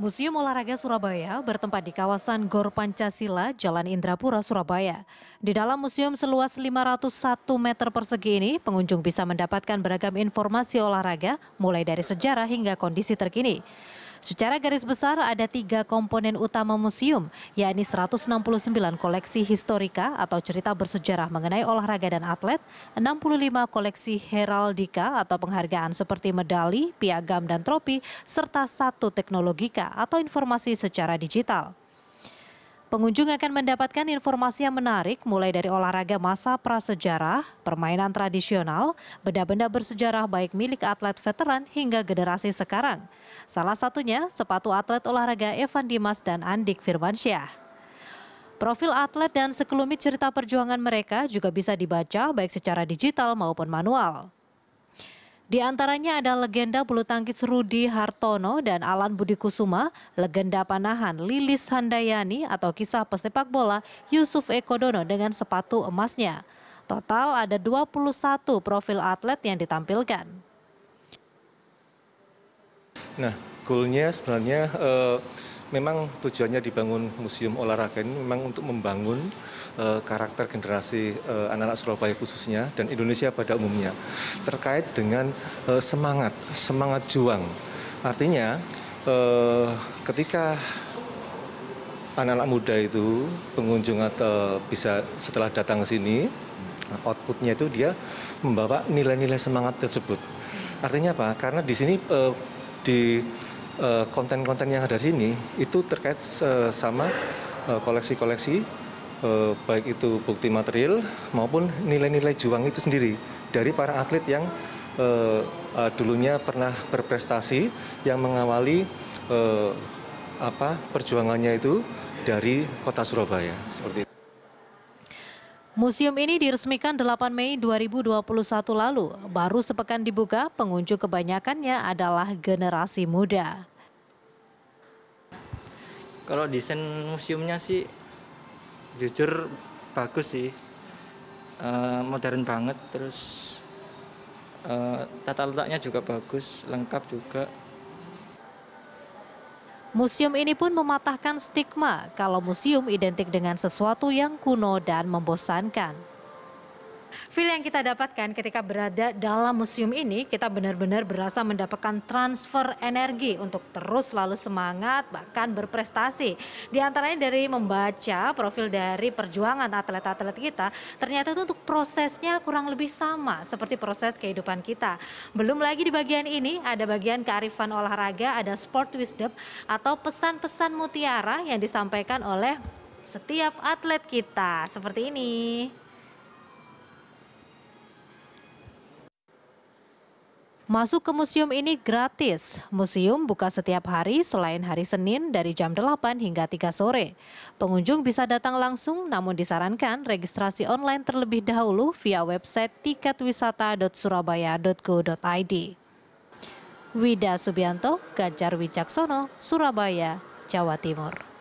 Museum Olahraga Surabaya bertempat di kawasan Gor Pancasila, Jalan Indrapura, Surabaya. Di dalam museum seluas 501 meter persegi ini, pengunjung bisa mendapatkan beragam informasi olahraga, mulai dari sejarah hingga kondisi terkini. Secara garis besar ada tiga komponen utama museum, yakni 169 koleksi historika atau cerita bersejarah mengenai olahraga dan atlet, 65 koleksi heraldika atau penghargaan seperti medali, piagam, dan tropi, serta satu teknologika atau informasi secara digital. Pengunjung akan mendapatkan informasi yang menarik mulai dari olahraga masa prasejarah, permainan tradisional, benda-benda bersejarah baik milik atlet veteran hingga generasi sekarang. Salah satunya sepatu atlet olahraga Evan Dimas dan Andik Firmansyah. Profil atlet dan sekelumit cerita perjuangan mereka juga bisa dibaca baik secara digital maupun manual. Di antaranya ada legenda bulu tangkis Rudi Hartono dan Alan Budi Kusuma, legenda panahan Lilis Handayani atau kisah pesepak bola Yusuf Ekodono dengan sepatu emasnya. Total ada 21 profil atlet yang ditampilkan. Nah, goalnya sebenarnya uh, memang tujuannya dibangun museum olahraga ini memang untuk membangun uh, karakter generasi anak eh, anak-anak Surabaya khususnya dan Indonesia pada umumnya terkait dengan uh, semangat semangat juang artinya uh, ketika anak-anak muda itu pengunjung atau bisa setelah datang ke sini outputnya itu dia membawa nilai-nilai semangat tersebut artinya apa karena di sini uh, di Eh, konten-konten yang ada di sini itu terkait eh, sama eh, koleksi-koleksi baik itu bukti material maupun nilai-nilai juang itu sendiri dari para atlet yang dulunya pernah berprestasi yang mengawali apa perjuangannya itu dari kota Surabaya seperti itu. Museum ini diresmikan 8 Mei 2021 lalu. Baru sepekan dibuka, pengunjung kebanyakannya adalah generasi muda kalau desain museumnya sih jujur bagus sih uh, modern banget terus uh, tata letaknya juga bagus lengkap juga Museum ini pun mematahkan stigma kalau museum identik dengan sesuatu yang kuno dan membosankan. Feel yang kita dapatkan ketika berada dalam museum ini, kita benar-benar berasa mendapatkan transfer energi untuk terus selalu semangat, bahkan berprestasi. Di antaranya dari membaca profil dari perjuangan atlet-atlet kita, ternyata itu untuk prosesnya kurang lebih sama seperti proses kehidupan kita. Belum lagi di bagian ini ada bagian kearifan olahraga, ada sport wisdom atau pesan-pesan mutiara yang disampaikan oleh setiap atlet kita seperti ini. Masuk ke museum ini gratis. Museum buka setiap hari selain hari Senin dari jam 8 hingga 3 sore. Pengunjung bisa datang langsung namun disarankan registrasi online terlebih dahulu via website tiketwisata.surabaya.go.id. Wida Subianto, Ganjar Wijaksono, Surabaya, Jawa Timur.